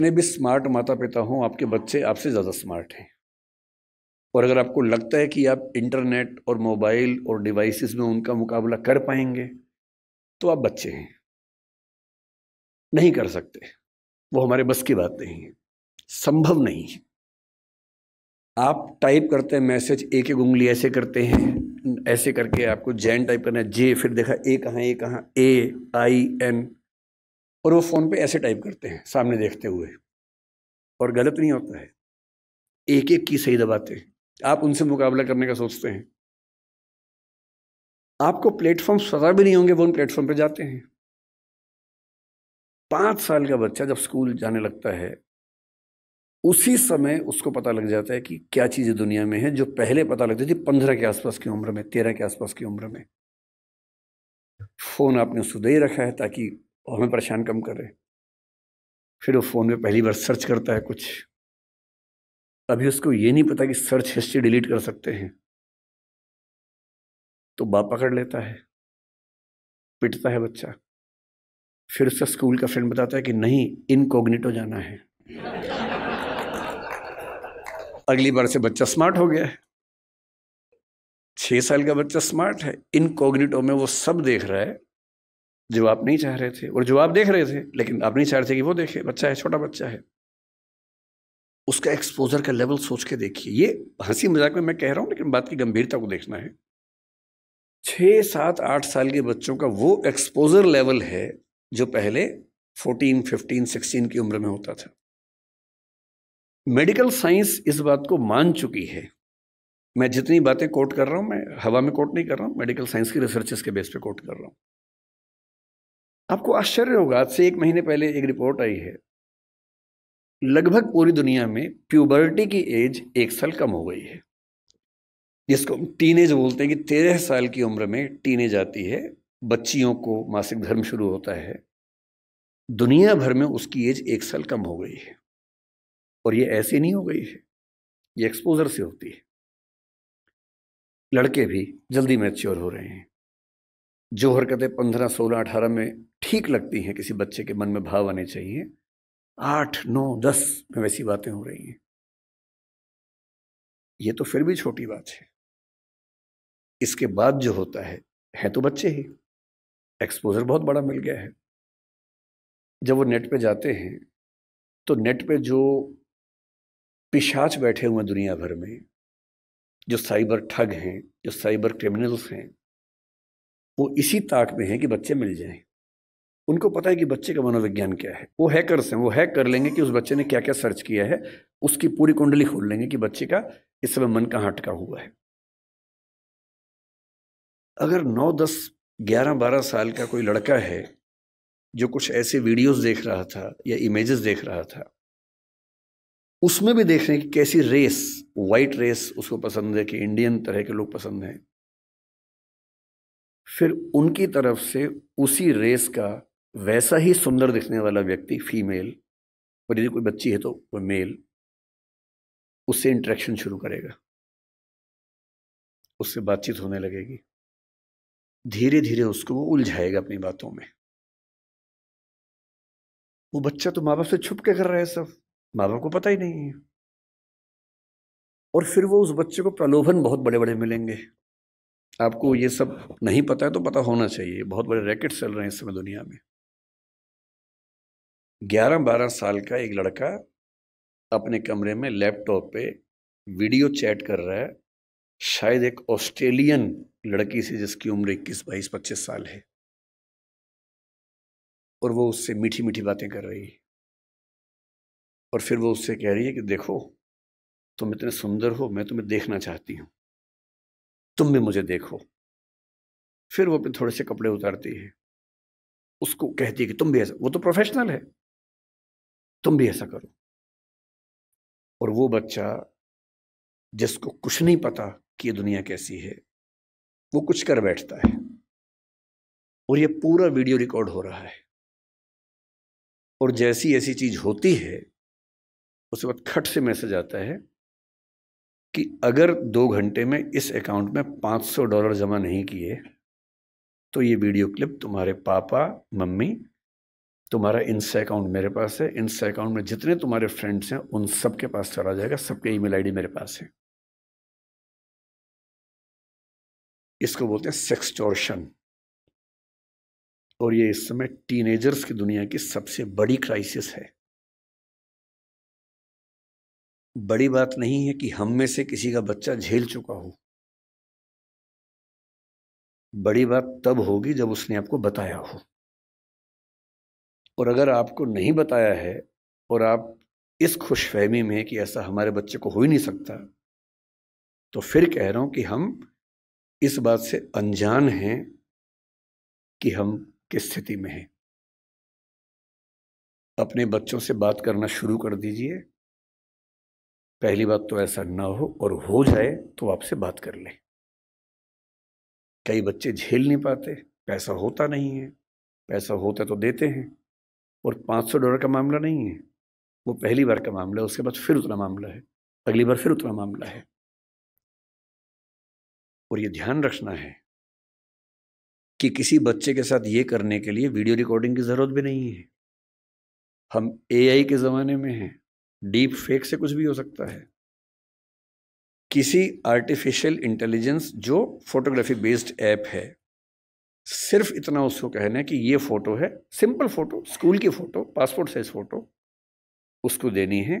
जितने भी स्मार्ट माता पिता हों आपके बच्चे आपसे ज़्यादा स्मार्ट हैं और अगर आपको लगता है कि आप इंटरनेट और मोबाइल और डिवाइसेस में उनका मुकाबला कर पाएंगे तो आप बच्चे हैं नहीं कर सकते वो हमारे बस की बात नहीं है संभव नहीं आप टाइप करते हैं मैसेज एक एक उंगली ऐसे करते हैं ऐसे करके आपको जैन टाइप करना है जे फिर देखा ए कहाँ ए कहाँ ए आई एन और वो फ़ोन पे ऐसे टाइप करते हैं सामने देखते हुए और गलत नहीं होता है एक एक की सही दबाते हैं आप उनसे मुकाबला करने का सोचते हैं आपको प्लेटफॉर्म सजा भी नहीं होंगे वो उन प्लेटफॉर्म पे जाते हैं पाँच साल का बच्चा जब स्कूल जाने लगता है उसी समय उसको पता लग जाता है कि क्या चीज़ें दुनिया में हैं जो पहले पता लगती थी पंद्रह के आसपास की उम्र में तेरह के आसपास की उम्र में फ़ोन आपने उसको दे रखा है ताकि और हमें परेशान कम करे फिर वो फ़ोन में पहली बार सर्च करता है कुछ अभी उसको ये नहीं पता कि सर्च हिस्ट्री डिलीट कर सकते हैं तो बाप पकड़ लेता है पिटता है बच्चा फिर उसका स्कूल का फ्रेंड बताता है कि नहीं इनकोग्निटो जाना है अगली बार से बच्चा स्मार्ट हो गया है छः साल का बच्चा स्मार्ट है इनकोग्निटो में वो सब देख रहा है जो आप नहीं चाह रहे थे और जो आप देख रहे थे लेकिन आप नहीं चाह रहे थे कि वो देखे बच्चा है छोटा बच्चा है उसका एक्सपोजर का लेवल सोच के देखिए ये हंसी मजाक में मैं कह रहा हूँ लेकिन बात की गंभीरता को देखना है छः सात आठ साल के बच्चों का वो एक्सपोजर लेवल है जो पहले फोर्टीन फिफ्टीन सिक्सटीन की उम्र में होता था मेडिकल साइंस इस बात को मान चुकी है मैं जितनी बातें कोट कर रहा हूँ मैं हवा में कोट नहीं कर रहा हूँ मेडिकल साइंस की रिसर्चेस के बेस पे कोट कर रहा हूँ आपको आश्चर्य होगा आज से एक महीने पहले एक रिपोर्ट आई है लगभग पूरी दुनिया में प्यूबर्टी की एज एक साल कम हो गई है जिसको हम एज बोलते हैं कि तेरह साल की उम्र में टीनेज आती है बच्चियों को मासिक धर्म शुरू होता है दुनिया भर में उसकी एज एक साल कम हो गई है और ये ऐसे नहीं हो गई है ये एक्सपोजर से होती है लड़के भी जल्दी मैच्योर हो रहे हैं जो हरकतें पंद्रह सोलह अठारह में ठीक लगती हैं किसी बच्चे के मन में भाव आने चाहिए आठ नौ दस में वैसी बातें हो रही हैं ये तो फिर भी छोटी बात है इसके बाद जो होता है है तो बच्चे ही एक्सपोजर बहुत बड़ा मिल गया है जब वो नेट पे जाते हैं तो नेट पे जो पिशाच बैठे हुए हैं दुनिया भर में जो साइबर ठग हैं जो साइबर क्रिमिनल्स हैं वो इसी ताक में है कि बच्चे मिल जाएं उनको पता है कि बच्चे का मनोविज्ञान क्या है वो हैकर्स हैं वो हैक कर लेंगे कि उस बच्चे ने क्या क्या सर्च किया है उसकी पूरी कुंडली खोल लेंगे कि बच्चे का इस समय मन कहाँ अटका हुआ है अगर नौ दस ग्यारह बारह साल का कोई लड़का है जो कुछ ऐसे वीडियोस देख रहा था या इमेजेस देख रहा था उसमें भी देख रहे हैं कि कैसी रेस वाइट रेस उसको पसंद है कि इंडियन तरह के लोग पसंद हैं फिर उनकी तरफ से उसी रेस का वैसा ही सुंदर दिखने वाला व्यक्ति फीमेल और यदि कोई बच्ची है तो कोई मेल उससे इंट्रैक्शन शुरू करेगा उससे बातचीत होने लगेगी धीरे धीरे उसको वो उलझाएगा अपनी बातों में वो बच्चा तो माँ बाप से छुप के कर रहा है सब माँ बाप को पता ही नहीं है और फिर वो उस बच्चे को प्रलोभन बहुत बड़े बड़े मिलेंगे आपको ये सब नहीं पता है तो पता होना चाहिए बहुत बड़े रैकेट चल रहे हैं इस समय दुनिया में ग्यारह बारह साल का एक लड़का अपने कमरे में लैपटॉप पे वीडियो चैट कर रहा है शायद एक ऑस्ट्रेलियन लड़की से जिसकी उम्र इक्कीस बाईस पच्चीस साल है और वो उससे मीठी मीठी बातें कर रही है और फिर वो उससे कह रही है कि देखो तुम इतने सुंदर हो मैं तुम्हें देखना चाहती हूँ तुम भी मुझे देखो फिर वो अपने थोड़े से कपड़े उतारती है उसको कहती है कि तुम भी ऐसा वो तो प्रोफेशनल है तुम भी ऐसा करो और वो बच्चा जिसको कुछ नहीं पता कि ये दुनिया कैसी है वो कुछ कर बैठता है और ये पूरा वीडियो रिकॉर्ड हो रहा है और जैसी ऐसी चीज होती है उसके बाद खट से मैसेज आता है कि अगर दो घंटे में इस अकाउंट में 500 डॉलर जमा नहीं किए तो ये वीडियो क्लिप तुम्हारे पापा मम्मी तुम्हारा इंस्टा अकाउंट मेरे पास है इंस्टा अकाउंट में जितने तुम्हारे फ्रेंड्स हैं उन सब के पास चला जाएगा सबके ईमेल आईडी मेरे पास है इसको बोलते हैं सेक्सटोर्शन और ये इस समय टीनेजर्स की दुनिया की सबसे बड़ी क्राइसिस है बड़ी बात नहीं है कि हम में से किसी का बच्चा झेल चुका हो बड़ी बात तब होगी जब उसने आपको बताया हो और अगर आपको नहीं बताया है और आप इस खुशफहमी में कि ऐसा हमारे बच्चे को हो ही नहीं सकता तो फिर कह रहा हूं कि हम इस बात से अनजान हैं कि हम किस स्थिति में हैं अपने बच्चों से बात करना शुरू कर दीजिए पहली बात तो ऐसा ना हो और हो जाए तो आपसे बात कर लें कई बच्चे झेल नहीं पाते पैसा होता नहीं है पैसा होता तो देते हैं और 500 डॉलर का मामला नहीं है वो पहली बार का मामला है उसके बाद फिर उतना मामला है अगली बार फिर उतना मामला है और ये ध्यान रखना है कि किसी बच्चे के साथ ये करने के लिए वीडियो रिकॉर्डिंग की ज़रूरत भी नहीं है हम एआई के ज़माने में हैं डीप फेक से कुछ भी हो सकता है किसी आर्टिफिशियल इंटेलिजेंस जो फोटोग्राफी बेस्ड ऐप है सिर्फ इतना उसको कहना है कि ये फ़ोटो है सिंपल फ़ोटो स्कूल की फ़ोटो पासपोर्ट साइज़ फ़ोटो उसको देनी है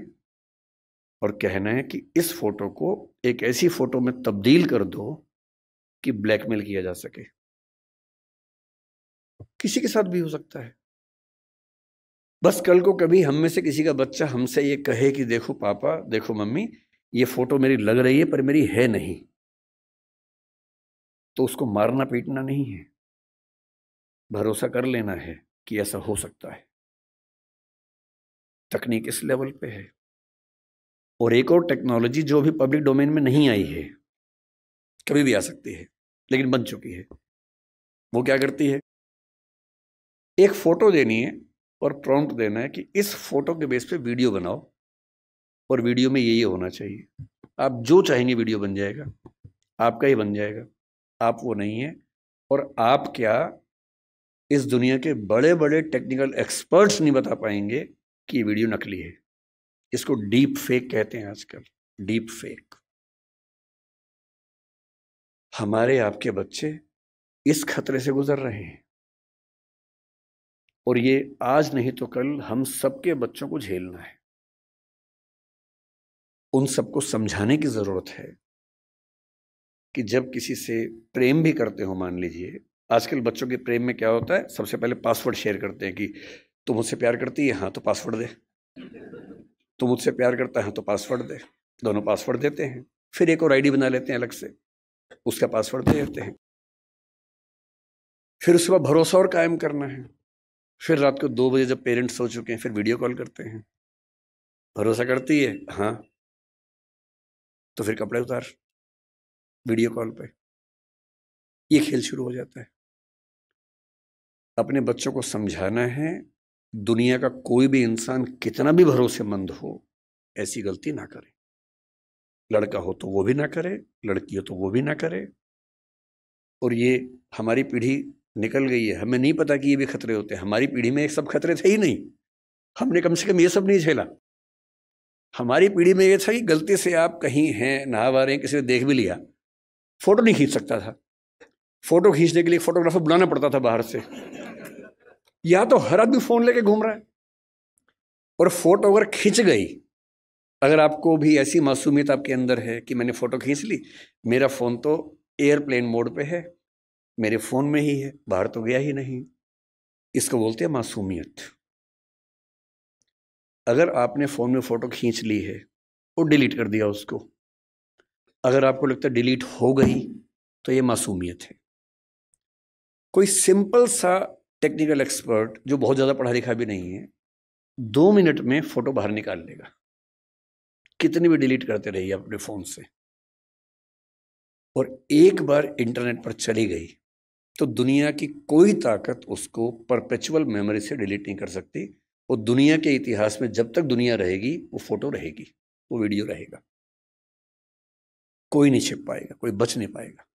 और कहना है कि इस फ़ोटो को एक ऐसी फ़ोटो में तब्दील कर दो कि ब्लैकमेल किया जा सके किसी के साथ भी हो सकता है बस कल को कभी हम में से किसी का बच्चा हमसे ये कहे कि देखो पापा देखो मम्मी ये फोटो मेरी लग रही है पर मेरी है नहीं तो उसको मारना पीटना नहीं है भरोसा कर लेना है कि ऐसा हो सकता है तकनीक इस लेवल पे है और एक और टेक्नोलॉजी जो भी पब्लिक डोमेन में नहीं आई है कभी भी आ सकती है लेकिन बन चुकी है वो क्या करती है एक फोटो देनी है और प्रॉम्प्ट देना है कि इस फोटो के बेस पे वीडियो बनाओ और वीडियो में ये ये होना चाहिए आप जो चाहेंगे वीडियो बन जाएगा आपका ही बन जाएगा आप वो नहीं है और आप क्या इस दुनिया के बड़े बड़े टेक्निकल एक्सपर्ट्स नहीं बता पाएंगे कि ये वीडियो नकली है इसको डीप फेक कहते हैं आजकल डीप फेक हमारे आपके बच्चे इस खतरे से गुजर रहे हैं और ये आज नहीं तो कल हम सबके बच्चों को झेलना है उन सबको समझाने की ज़रूरत है कि जब किसी से प्रेम भी करते हो मान लीजिए आजकल बच्चों के प्रेम में क्या होता है सबसे पहले पासवर्ड शेयर करते हैं कि तुम मुझसे प्यार करती है हाँ तो पासवर्ड दे तुम मुझसे प्यार करता है हाँ तो पासवर्ड दे दोनों पासवर्ड देते हैं फिर एक और आईडी बना लेते हैं अलग से उसका पासवर्ड दे देते हैं फिर उसके बाद भरोसा और कायम करना है फिर रात को दो बजे जब पेरेंट्स सो चुके हैं फिर वीडियो कॉल करते हैं भरोसा करती है हाँ तो फिर कपड़े उतार वीडियो कॉल पे ये खेल शुरू हो जाता है अपने बच्चों को समझाना है दुनिया का कोई भी इंसान कितना भी भरोसेमंद हो ऐसी गलती ना करे लड़का हो तो वो भी ना करे लड़की हो तो वो भी ना करे और ये हमारी पीढ़ी निकल गई है हमें नहीं पता कि ये भी खतरे होते हैं हमारी पीढ़ी में ये सब खतरे थे ही नहीं हमने कम से कम ये सब नहीं झेला हमारी पीढ़ी में ये था कि गलती से आप कहीं हैं नहा रहे हैं किसी ने देख भी लिया फोटो नहीं खींच सकता था फोटो खींचने के लिए फोटोग्राफर बुलाना पड़ता था बाहर से या तो हर आदमी फोन लेके घूम रहा है और फोटो अगर खींच गई अगर आपको भी ऐसी मासूमियत आपके अंदर है कि मैंने फ़ोटो खींच ली मेरा फ़ोन तो एयरप्लेन मोड पे है मेरे फ़ोन में ही है बाहर तो गया ही नहीं इसको बोलते हैं मासूमियत अगर आपने फ़ोन में फ़ोटो खींच ली है और डिलीट कर दिया उसको अगर आपको लगता है डिलीट हो गई तो ये मासूमियत है कोई सिंपल सा टेक्निकल एक्सपर्ट जो बहुत ज़्यादा पढ़ा लिखा भी नहीं है दो मिनट में फ़ोटो बाहर निकाल लेगा कितनी भी डिलीट करते रहिए अपने फ़ोन से और एक बार इंटरनेट पर चली गई तो दुनिया की कोई ताकत उसको परपेचुअल मेमोरी से डिलीट नहीं कर सकती और दुनिया के इतिहास में जब तक दुनिया रहेगी वो फोटो रहेगी वो वीडियो रहेगा कोई नहीं छिप पाएगा कोई बच नहीं पाएगा